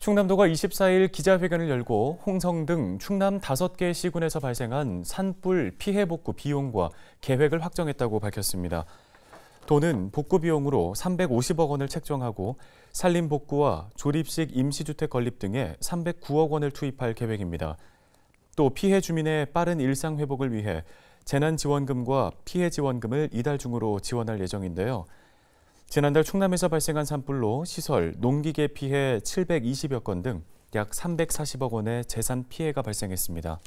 충남도가 24일 기자회견을 열고 홍성 등 충남 5개 시군에서 발생한 산불 피해 복구 비용과 계획을 확정했다고 밝혔습니다. 도는 복구 비용으로 350억 원을 책정하고 산림 복구와 조립식 임시주택 건립 등에 309억 원을 투입할 계획입니다. 또 피해 주민의 빠른 일상 회복을 위해 재난지원금과 피해지원금을 이달 중으로 지원할 예정인데요. 지난달 충남에서 발생한 산불로 시설, 농기계 피해 720여 건 등 약 340억 원의 재산 피해가 발생했습니다.